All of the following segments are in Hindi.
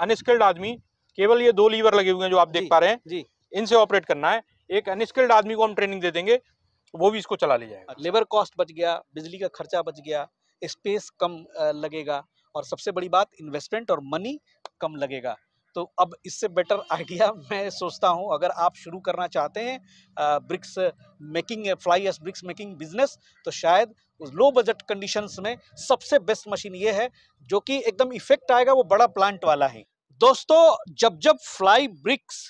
अनस्किल्ड आदमी केवल ये दो लीवर लगे हुए हैं जो आप देख पा रहे हैं जी इनसे ऑपरेट करना है एक अनस्किल्ड आदमी को हम ट्रेनिंग दे देंगे वो भी इसको चला ले जाएगा अच्छा। लेबर कॉस्ट बच गया बिजली का खर्चा बच गया स्पेस कम लगेगा और सबसे बड़ी बात इन्वेस्टमेंट और मनी कम लगेगा तो अब इससे बेटर आइडिया मैं सोचता हूं अगर आप शुरू करना चाहते हैं bricks making fly ash bricks making business तो शायद उस लो बजट कंडीशंस में सबसे बेस्ट मशीन ये है जो कि एकदम इफेक्ट आएगा वो बड़ा प्लांट वाला है दोस्तों जब जब फ्लाई ब्रिक्स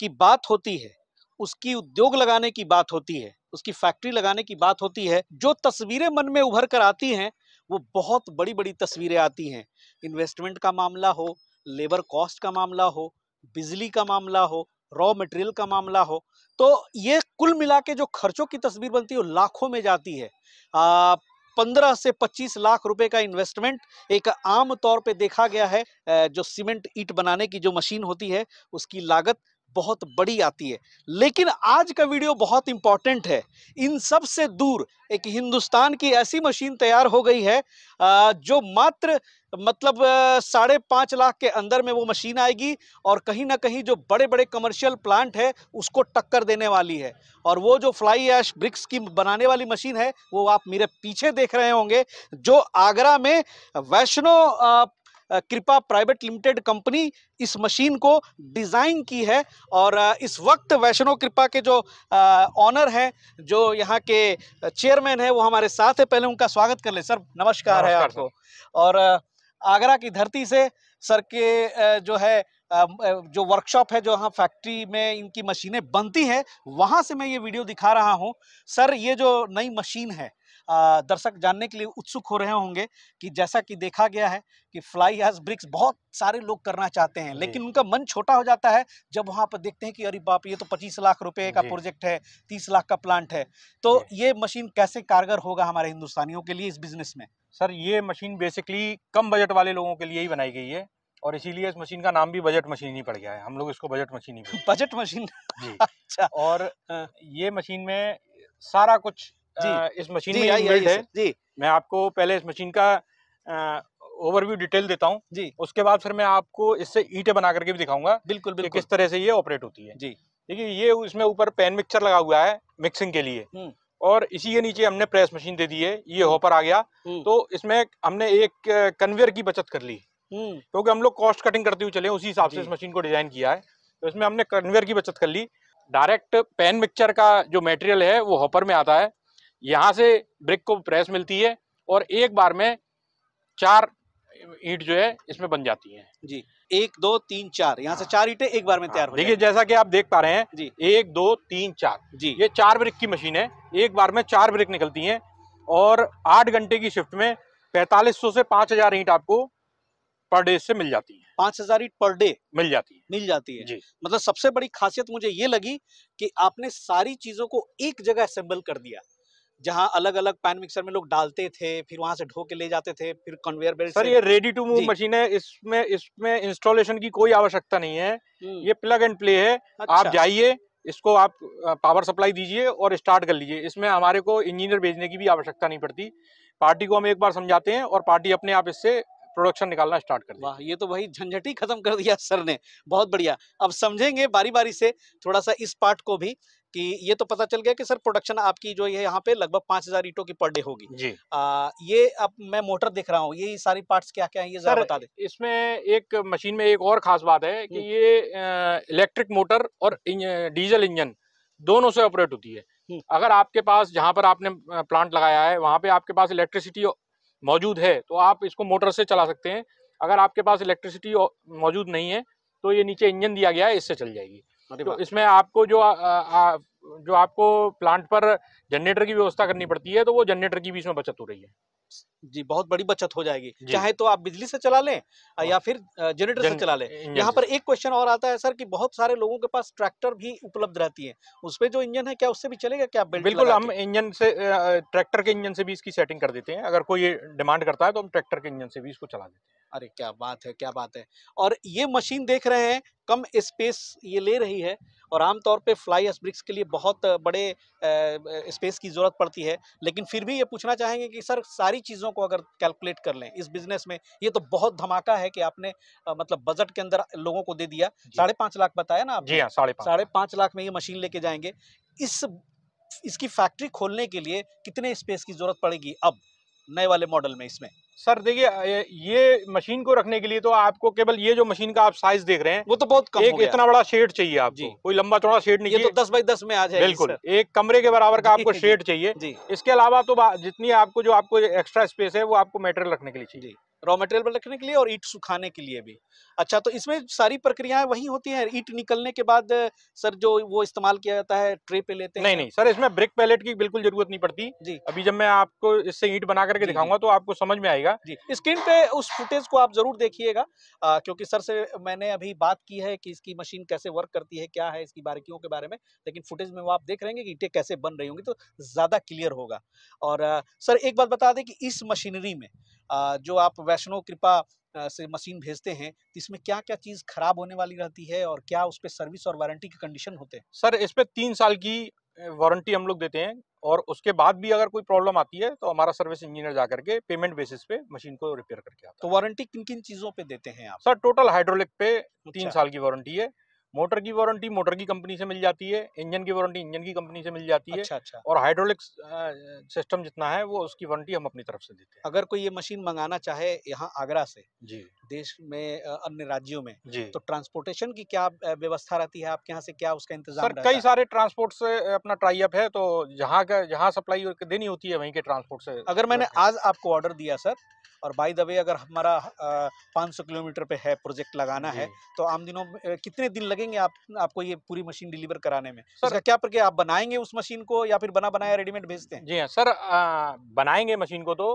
की बात होती है उसकी उद्योग लगाने की बात होती है उसकी फैक्ट्री लगाने की बात होती है जो तस्वीरें मन में उभर कर आती हैं वो बहुत बड़ी बड़ी तस्वीरें आती हैं इन्वेस्टमेंट का मामला हो लेबर कॉस्ट का मामला हो बिजली का मामला हो रॉ मटेरियल का मामला हो तो ये कुल मिला के जो खर्चों की तस्वीर बनती है वो लाखों में जाती है आ, पंद्रह से पच्चीस लाख रुपए का इन्वेस्टमेंट एक आम तौर पे देखा गया है जो सीमेंट ईट बनाने की जो मशीन होती है उसकी लागत बहुत बड़ी आती है लेकिन आज का वीडियो बहुत इंपॉर्टेंट है इन सब से दूर एक हिंदुस्तान की ऐसी मशीन तैयार हो गई है जो मात्र तो मतलब साढ़े पाँच लाख के अंदर में वो मशीन आएगी और कहीं ना कहीं जो बड़े बड़े कमर्शियल प्लांट है उसको टक्कर देने वाली है और वो जो फ्लाई ऐश ब्रिक्स की बनाने वाली मशीन है वो आप मेरे पीछे देख रहे होंगे जो आगरा में Vaishno Kripa private limited company इस मशीन को डिज़ाइन की है और इस वक्त वैष्णो कृपा के जो ऑनर हैं जो यहाँ के चेयरमैन हैं वो हमारे साथ है पहले उनका स्वागत कर ले सर नमस्कार, नमस्कार है आपको और आगरा की धरती से सर के जो है जो वर्कशॉप है जो यहाँ फैक्ट्री में इनकी मशीनें बनती हैं वहाँ से मैं ये वीडियो दिखा रहा हूँ सर ये जो नई मशीन है दर्शक जानने के लिए उत्सुक हो रहे होंगे कि जैसा कि देखा गया है कि फ्लाई एज ब्रिक्स बहुत सारे लोग करना चाहते हैं लेकिन उनका मन छोटा हो जाता है जब वहाँ पर देखते हैं कि अरे बाप ये तो पच्चीस लाख रुपए का प्रोजेक्ट है तीस लाख का प्लांट है तो ये मशीन कैसे कारगर होगा हमारे हिंदुस्तानियों के लिए इस बिजनेस में सर ये मशीन बेसिकली कम बजट वाले लोगों के लिए ही बनाई गई है और इसीलिए इस मशीन का नाम भी बजट मशीन ही पड़ गया है हम लोग इसको बजट मशीन ही बजट मशीन जी अच्छा और हाँ। ये मशीन में सारा कुछ इस मशीन में आई है जी मैं आपको पहले इस मशीन का ओवरव्यू डिटेल देता हूँ जी उसके बाद फिर मैं आपको इससे ईटे बना करके भी दिखाऊंगा बिल्कुल बिल्कुल किस तरह से ये ऑपरेट होती है जी देखिए ये इसमें ऊपर पैन मिक्सर लगा हुआ है मिक्सिंग के लिए हम्म। और इसी के नीचे हमने प्रेस मशीन दे दी है ये हॉपर हम्म। आ गया हम्म। तो इसमें हमने एक कन्वेयर की बचत कर ली क्योंकि हम लोग कॉस्ट कटिंग करते हुए चले उसी हिसाब से इस मशीन को डिजाइन किया है तो इसमें हमने कन्वेयर की बचत कर ली डायरेक्ट पैन मिक्सर का जो मटेरियल है वो होपर में आता है यहाँ से ब्रिक को प्रेस मिलती है और एक बार में चार ईट जो है इसमें बन जाती है जी एक दो तीन चार यहाँ से चार ईटे एक बार में तैयार देखिए जैसा कि आप देख पा रहे हैं जी एक दो तीन चार जी ये चार ब्रिक की मशीन है एक बार में चार ब्रिक निकलती हैं और आठ घंटे की शिफ्ट में पैंतालीस सौ से पांच हजार ईट आपको पर डे से मिल जाती है पांच हजार ईट पर डे मिल जाती है मिल जाती है जी मतलब सबसे बड़ी खासियत मुझे ये लगी कि आपने सारी चीजों को एक जगह असेंबल कर दिया जहाँ अलग अलग पैन मिक्सर में लोग डालते थे फिर वहाँ से ढो के ले जाते थे फिर कन्वेयर बेल्ट सर ये रेडी टू मूव मशीन है इसमें इसमें इंस्टॉलेशन की कोई आवश्यकता नहीं है हम्म। ये प्लग एंड प्ले है अच्छा। आप जाइए इसको आप पावर सप्लाई दीजिए और स्टार्ट कर लीजिए इसमें हमारे को इंजीनियर भेजने की भी आवश्यकता नहीं पड़ती पार्टी को हम एक बार समझाते हैं और पार्टी अपने आप इससे प्रोडक्शन निकालना स्टार्ट कर वाह ये तो भाई झंझटी खत्म कर दिया सर ने बहुत बढ़िया अब समझेंगे बारी बारी से थोड़ा सा इस पार्ट को भी कि ये तो पता चल गया कि सर प्रोडक्शन आपकी जो है यहाँ पे लगभग पांच हजार ईटों की पर डे होगी जी आ, ये अब मैं मोटर देख रहा हूँ ये सारी पार्ट्स क्या क्या है ये सर, बता दे इसमें एक मशीन में एक और खास बात है कि हम्म। ये इलेक्ट्रिक मोटर और डीजल इंजन दोनों से ऑपरेट होती है हम्म। अगर आपके पास जहाँ पर आपने प्लांट लगाया है वहाँ पे आपके पास इलेक्ट्रिसिटी मौजूद है तो आप इसको मोटर से चला सकते हैं अगर आपके पास इलेक्ट्रिसिटी मौजूद नहीं है तो ये नीचे इंजन दिया गया है इससे चल जाएगी तो इसमें आपको जो आ, आ, जो आपको प्लांट पर जनरेटर की व्यवस्था करनी पड़ती है तो वो जनरेटर की भी इसमें बचत हो रही है जी बहुत बड़ी बचत हो जाएगी चाहे तो आप बिजली से चला लें या हाँ। फिर जनरेटर जन, से चला लें यहाँ पर एक क्वेश्चन और आता है सर कि बहुत सारे लोगों के पास ट्रैक्टर भी उपलब्ध रहती है पर जो इंजन है क्या उससे भी चलेगा क्या बिल्कुल हम इंजन से ट्रैक्टर के इंजन से भी इसकी सेटिंग कर देते हैं अगर कोई डिमांड करता है तो हम ट्रैक्टर के इंजन से भी इसको चला देते हैं अरे क्या बात है क्या बात है और ये मशीन देख रहे हैं कम स्पेस ये ले रही है और आमतौर पे फ्लाई एस ब्रिक्स के लिए बहुत बड़े स्पेस की ज़रूरत पड़ती है लेकिन फिर भी ये पूछना चाहेंगे कि सर सारी सारी चीज़ों को अगर कैलकुलेट कर लें इस बिजनेस में ये तो बहुत धमाका है कि आपने आ, मतलब बजट के अंदर लोगों को दे दिया साढ़े पाँच लाख बताया ना आप जी हाँ साढ़े साढ़े पाँच लाख में ये मशीन लेके जाएंगे इस इसकी फैक्ट्री खोलने के लिए कितने स्पेस की जरूरत पड़ेगी अब नए वाले मॉडल में इसमें सर देखिए ये मशीन को रखने के लिए तो आपको केवल ये जो मशीन का आप साइज देख रहे हैं वो तो बहुत कम एक इतना बड़ा शेड चाहिए आपको कोई लंबा चौड़ा शेड नहीं ये तो दस बाई दस में आ जाए बिल्कुल एक कमरे के बराबर का आपको शेड चाहिए जी इसके अलावा तो जितनी आपको जो आपको एक्स्ट्रा स्पेस है वो आपको मेटेरियल रखने के लिए चाहिए रॉ मटेरियल रखने के लिए और ईट सुखाने के लिए भी अच्छा तो इसमें सारी प्रक्रियाएं वही होती हैं ईट निकलने के बाद सर जो वो इस्तेमाल किया जाता है ट्रे पे लेते हैं नहीं नहीं सर इसमें ब्रिक पैलेट की बिल्कुल जरूरत नहीं पड़ती जी अभी जब मैं आपको इससे ईट बना करके दिखाऊंगा तो आपको समझ में आएगा जी स्क्रीन पे उस फुटेज को आप जरूर देखिएगा क्योंकि सर से मैंने अभी बात की है कि इसकी मशीन कैसे वर्क करती है क्या है इसकी बारीकियों के बारे में लेकिन फुटेज में वो आप देख रहे हैं कि ईटे कैसे बन रही होंगी तो ज़्यादा क्लियर होगा और सर एक बात बता दें कि इस मशीनरी में जो आप वैष्णो कृपा से मशीन भेजते हैं तो इसमें क्या क्या चीज़ खराब होने वाली रहती है और क्या उस पर सर्विस और वारंटी की कंडीशन होते हैं सर इस पे तीन साल की वारंटी हम लोग देते हैं और उसके बाद भी अगर कोई प्रॉब्लम आती है तो हमारा सर्विस इंजीनियर जा करके पेमेंट बेसिस पे मशीन को रिपेयर करके आता तो है तो वारंटी किन किन चीज़ों पे देते हैं आप सर टोटल हाइड्रोलिक पे तीन अच्छा। साल की वारंटी है मोटर की वारंटी मोटर की कंपनी से मिल जाती है इंजन की वारंटी इंजन की कंपनी से मिल जाती है अच्छा अच्छा और हाइड्रोलिक सिस्टम जितना है वो उसकी वारंटी हम अपनी तरफ से देते हैं अगर कोई ये मशीन मंगाना चाहे यहाँ आगरा से जी देश में अन्य राज्यों में जी तो ट्रांसपोर्टेशन की क्या व्यवस्था रहती है आपके यहाँ से क्या उसका इंतजाम सर कई सारे ट्रांसपोर्ट से अपना ट्राई अप है तो जहाँ का जहाँ सप्लाई देनी होती है वहीं के ट्रांसपोर्ट से अगर मैंने आज आपको ऑर्डर दिया सर और बाई द वे अगर हमारा पाँच सौ किलोमीटर पे है प्रोजेक्ट लगाना है तो आम दिनों कितने दिन लगेंगे आप आपको ये पूरी मशीन डिलीवर कराने में सर क्या प्रक्रिया आप बनाएंगे उस मशीन को या फिर बना बनाया रेडीमेड भेजते हैं जी हाँ सर आ, बनाएंगे मशीन को तो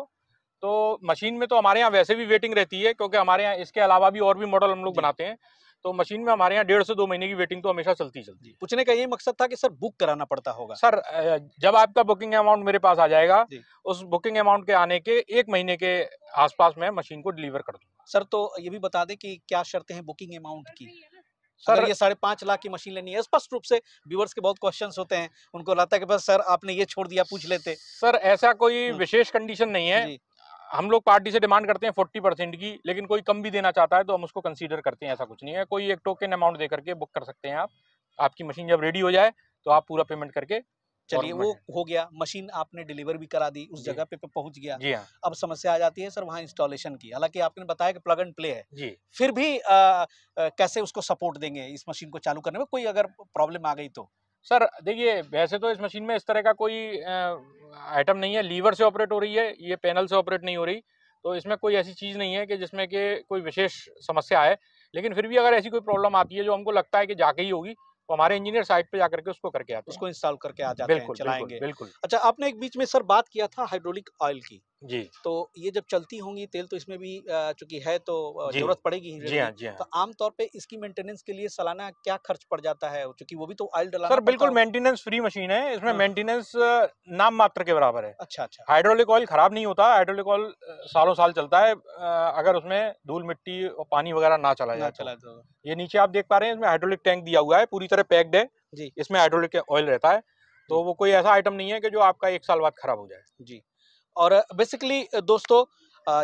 तो मशीन में तो हमारे यहाँ वैसे भी वेटिंग रहती है क्योंकि हमारे यहाँ इसके अलावा भी और भी मॉडल हम लोग बनाते हैं तो मशीन में हमारे यहाँ डेढ़ से दो महीने की वेटिंग तो हमेशा चलती चलती है पूछने का ये मकसद था कि सर बुक कराना पड़ता होगा सर जब आपका बुकिंग अमाउंट मेरे पास आ जाएगा उस बुकिंग अमाउंट के आने के एक महीने के आसपास मैं मशीन को डिलीवर कर दूंगा सर तो ये भी बता दें कि क्या शर्तें हैं बुकिंग अमाउंट की सर ये साढ़े पाँच लाख की मशीन लेनी है स्पष्ट रूप से व्यूवर्स के बहुत क्वेश्चन होते हैं उनको लगता है कि बस सर आपने ये छोड़ दिया पूछ लेते सर ऐसा कोई हाँ। विशेष कंडीशन नहीं है हम लोग पार्टी से डिमांड करते हैं फोर्टी परसेंट की लेकिन कोई कम भी देना चाहता है तो हम उसको कंसीडर करते हैं ऐसा कुछ नहीं है कोई एक टोकन अमाउंट दे करके बुक कर सकते हैं आप आपकी मशीन जब रेडी हो जाए तो आप पूरा पेमेंट करके चलिए वो हो गया मशीन आपने डिलीवर भी करा दी उस जगह पे, पे तो पहुंच गया जी हाँ। अब समस्या आ जाती है सर वहाँ इंस्टॉलेशन की हालांकि आपने बताया कि प्लग एंड प्ले है जी। फिर भी आ, आ, कैसे उसको सपोर्ट देंगे इस मशीन को चालू करने में कोई अगर प्रॉब्लम आ गई तो सर देखिए वैसे तो इस मशीन में इस तरह का कोई आइटम नहीं है लीवर से ऑपरेट हो रही है ये पैनल से ऑपरेट नहीं हो रही तो इसमें कोई ऐसी चीज़ नहीं है कि जिसमें कि कोई विशेष समस्या आए लेकिन फिर भी अगर ऐसी कोई प्रॉब्लम आती है जो हमको लगता है कि जाके ही होगी तो हमारे इंजीनियर साइट पे जाकर के उसको करके आते उसको इंस्टॉल करके आ जाते बिल्कुल, हैं चलाएंगे बिल्कुल अच्छा आपने एक बीच में सर बात किया था हाइड्रोलिक ऑयल की जी तो ये जब चलती होंगी तेल तो इसमें भी चूंकि है तो जरूरत पड़ेगी जी हाँ, जी हाँ। तो आमतौर पे इसकी मेंटेनेंस के लिए सालाना क्या खर्च पड़ जाता है चूंकि वो भी तो ऑयल डाल सर बिल्कुल मेंटेनेंस फ्री मशीन है इसमें हाँ। मेंटेनेंस नाम मात्र के बराबर है अच्छा अच्छा हाइड्रोलिक ऑयल खराब नहीं होता हाइड्रोलिक ऑयल सालों साल चलता है अगर उसमें धूल मिट्टी और पानी वगैरह ना चला जाए तो। चला ये नीचे आप देख पा रहे हैं इसमें हाइड्रोलिक टैंक दिया हुआ है पूरी तरह पैक्ड है जी इसमें हाइड्रोलिक ऑयल रहता है तो वो कोई ऐसा आइटम नहीं है कि जो आपका एक साल बाद खराब हो जाए जी और बेसिकली दोस्तों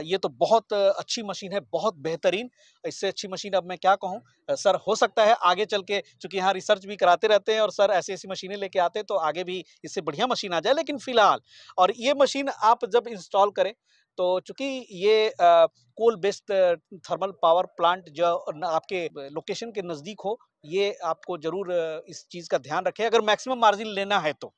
ये तो बहुत अच्छी मशीन है बहुत बेहतरीन इससे अच्छी मशीन अब मैं क्या कहूँ सर हो सकता है आगे चल के चूँकि यहाँ रिसर्च भी कराते रहते हैं और सर ऐसी ऐसी मशीनें लेके आते हैं तो आगे भी इससे बढ़िया मशीन आ जाए लेकिन फ़िलहाल और ये मशीन आप जब इंस्टॉल करें तो चूंकि ये coal based thermal power plant जो आपके लोकेशन के नज़दीक हो ये आपको ज़रूर इस चीज़ का ध्यान रखें अगर मैक्सिमम मार्जिन लेना है तो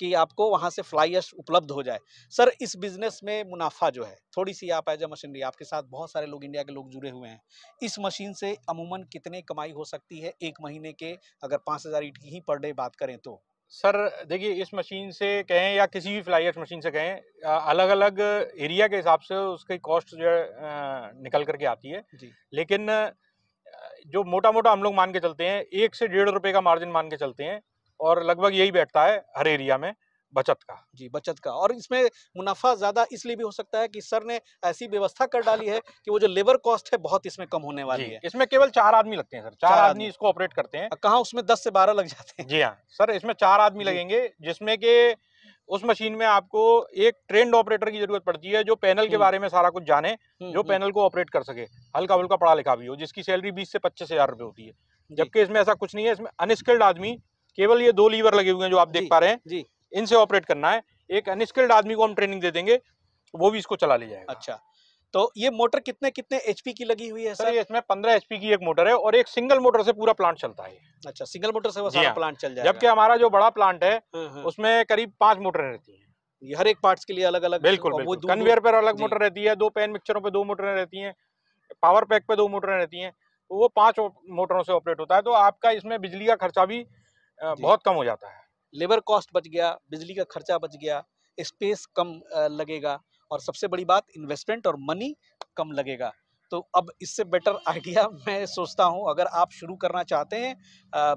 कि आपको वहाँ से फ्लाइश उपलब्ध हो जाए सर इस बिज़नेस में मुनाफा जो है थोड़ी सी आप एज अ मशीनरी आपके साथ बहुत सारे लोग इंडिया के लोग जुड़े हुए हैं इस मशीन से अमूमन कितने कमाई हो सकती है एक महीने के अगर पाँच हज़ार ईट की ही पर डे बात करें तो सर देखिए इस मशीन से कहें या किसी भी फ्लाई मशीन से कहें अलग अलग एरिया के हिसाब से उसकी कॉस्ट जो है निकल करके आती है लेकिन जो मोटा मोटा हम लोग मान के चलते हैं एक से डेढ़ रुपए का मार्जिन मान के चलते हैं और लगभग यही बैठता है हर एरिया में बचत का जी बचत का और इसमें मुनाफा ज़्यादा इसलिए भी हो सकता है कि सर ने ऐसी व्यवस्था कर डाली है कि वो जो लेबर कॉस्ट है बहुत इसमें कम होने वाली है इसमें केवल चार आदमी लगते हैं सर चार, चार आदमी इसको ऑपरेट करते हैं कहा उसमें दस से बारह लग जाते हैं जी हाँ सर इसमें चार आदमी लगेंगे जिसमें के उस मशीन में आपको एक ट्रेंड ऑपरेटर की जरूरत पड़ती है जो पैनल के हम्म। बारे में सारा कुछ जाने हम्म, जो हम्म। पैनल को ऑपरेट कर सके हल्का हल्का पढ़ा लिखा भी हो जिसकी सैलरी बीस से पच्चीस हजार रुपये होती है जबकि इसमें ऐसा कुछ नहीं है इसमें अनस्किल्ड आदमी केवल ये दो लीवर लगे हुए हैं जो आप देख पा रहे हैं जी इनसे ऑपरेट करना है एक अनस्किल्ड आदमी को हम ट्रेनिंग दे देंगे वो भी इसको चला ले जाएगा अच्छा तो ये मोटर कितने कितने एचपी की लगी हुई है सर, इसमें पंद्रह एचपी की एक मोटर है और एक सिंगल मोटर से पूरा प्लांट चलता है अच्छा सिंगल मोटर से वो सारा हाँ। प्लांट चल जाएगा जबकि हमारा जो बड़ा प्लांट है हाँ, हाँ। उसमें करीब पांच मोटर रहती है ये हर एक पार्ट्स के लिए अलग अलग बिल्कुल कन्वेयर पर अलग मोटर रहती है दो पैन मिक्सरों पर दो मोटर रहती है पावर पैक पे दो मोटर रहती है तो वो पांच मोटरों से ऑपरेट होता है तो आपका इसमें बिजली का खर्चा भी बहुत कम हो जाता है लेबर कॉस्ट बच गया बिजली का खर्चा बच गया स्पेस कम लगेगा और सबसे बड़ी बात इन्वेस्टमेंट और मनी कम लगेगा तो अब इससे बेटर आइडिया मैं सोचता हूँ अगर आप शुरू करना चाहते हैं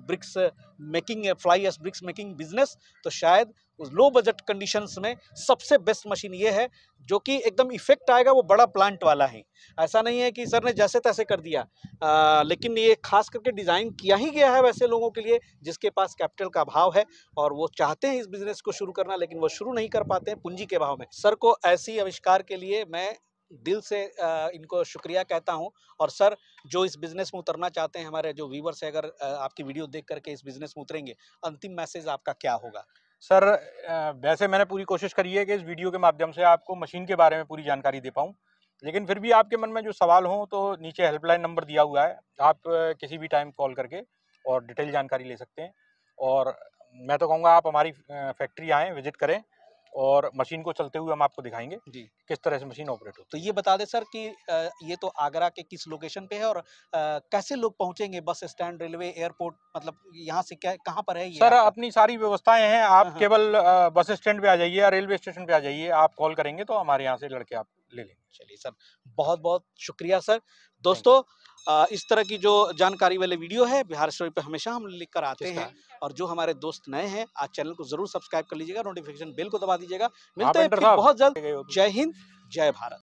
bricks making fly ash bricks making business तो शायद उस लो बजट कंडीशंस में सबसे बेस्ट मशीन ये है जो कि एकदम इफेक्ट आएगा वो बड़ा प्लांट वाला है ऐसा नहीं है कि सर ने जैसे तैसे कर दिया आ, लेकिन ये खास करके डिज़ाइन किया ही गया है वैसे लोगों के लिए जिसके पास कैपिटल का अभाव है और वो चाहते हैं इस बिज़नेस को शुरू करना लेकिन वो शुरू नहीं कर पाते हैं पूंजी के भाव में सर को ऐसी आविष्कार के लिए मैं दिल से इनको शुक्रिया कहता हूं और सर जो इस बिज़नेस में उतरना चाहते हैं हमारे जो व्यूवर्स है अगर आपकी वीडियो देख करके इस बिज़नेस में उतरेंगे अंतिम मैसेज आपका क्या होगा सर वैसे मैंने पूरी कोशिश करी है कि इस वीडियो के माध्यम से आपको मशीन के बारे में पूरी जानकारी दे पाऊँ लेकिन फिर भी आपके मन में जो सवाल हों तो नीचे हेल्पलाइन नंबर दिया हुआ है आप किसी भी टाइम कॉल करके और डिटेल जानकारी ले सकते हैं और मैं तो कहूँगा आप हमारी फैक्ट्री आएँ विजिट करें और मशीन को चलते हुए हम आपको दिखाएंगे जी किस तरह से मशीन ऑपरेट हो तो ये बता दें सर कि ये तो आगरा के किस लोकेशन पे है और कैसे लोग पहुंचेंगे बस स्टैंड रेलवे एयरपोर्ट मतलब यहाँ से क्या कहाँ पर है ये सर अपनी सारी व्यवस्थाएं हैं आप हाँ, हाँ। केवल बस स्टैंड पे आ जाइए या रेलवे स्टेशन पे आ जाइए आप कॉल करेंगे तो हमारे यहाँ से लड़के आप ले लेंगे चलिए सर बहुत बहुत शुक्रिया सर दोस्तों इस तरह की जो जानकारी वाले वीडियो है बिहार स्टोरी पे हमेशा हम लिख कर आते हैं और जो हमारे दोस्त नए हैं आज चैनल को जरूर सब्सक्राइब कर लीजिएगा नोटिफिकेशन बेल को दबा दीजिएगा हाँ, मिलते हैं बहुत जल्द जय हिंद जय भारत